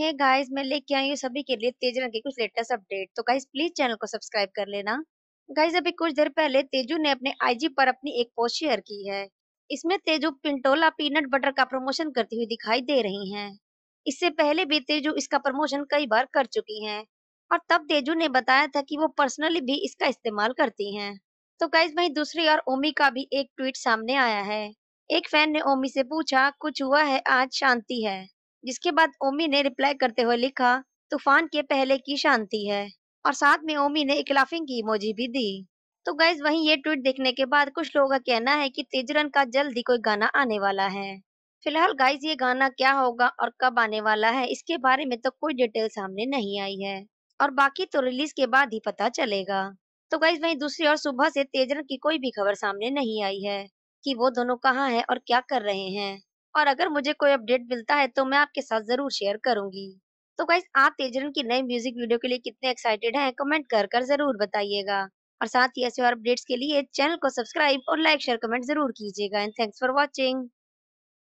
है गाइस मैं लेके आई हूँ सभी के लिए तेजू रंग के कुछ लेटेस्ट अपडेट तो गाइस प्लीज चैनल को सब्सक्राइब कर लेना गाइस अभी कुछ देर पहले तेजू ने अपने आईजी पर अपनी एक पोस्ट शेयर की है इसमें तेजू पिंटोला पीनट बटर का प्रमोशन करती हुई दिखाई दे रही है इससे पहले भी तेजू इसका प्रमोशन कई बार कर चुकी है और तब तेजू ने बताया था की वो पर्सनली भी इसका इस्तेमाल करती है तो गाइज वही दूसरी और ओमी का भी एक ट्वीट सामने आया है एक फैन ने ओमी से पूछा कुछ हुआ है आज शांति है जिसके बाद ओमी ने रिप्लाई करते हुए लिखा तूफान के पहले की शांति है और साथ में ओमी ने एक लाफिंग की इमोजी भी दी तो गाइज वहीं ये ट्वीट देखने के बाद कुछ लोगों का कहना है कि तेजरन का जल्द ही कोई गाना आने वाला है फिलहाल गाइज ये गाना क्या होगा और कब आने वाला है इसके बारे में तो कोई डिटेल सामने नहीं आई है और बाकी तो रिलीज के बाद ही पता चलेगा तो गाइज वहीं दूसरी ओर सुबह से तेजरन की कोई भी खबर सामने नहीं आई है कि वो दोनों कहाँ है और क्या कर रहे हैं और अगर मुझे कोई अपडेट मिलता है तो मैं आपके साथ जरूर शेयर करूंगी तो गाइज आप तेजरन की नई म्यूजिक वीडियो के लिए कितने एक्साइटेड हैं कमेंट कर कर जरूर बताइएगा और साथ ही ऐसे और अपडेट्स के लिए चैनल को सब्सक्राइब और लाइक शेयर कमेंट जरूर कीजिएगा एंड थैंक्स फॉर वॉचिंग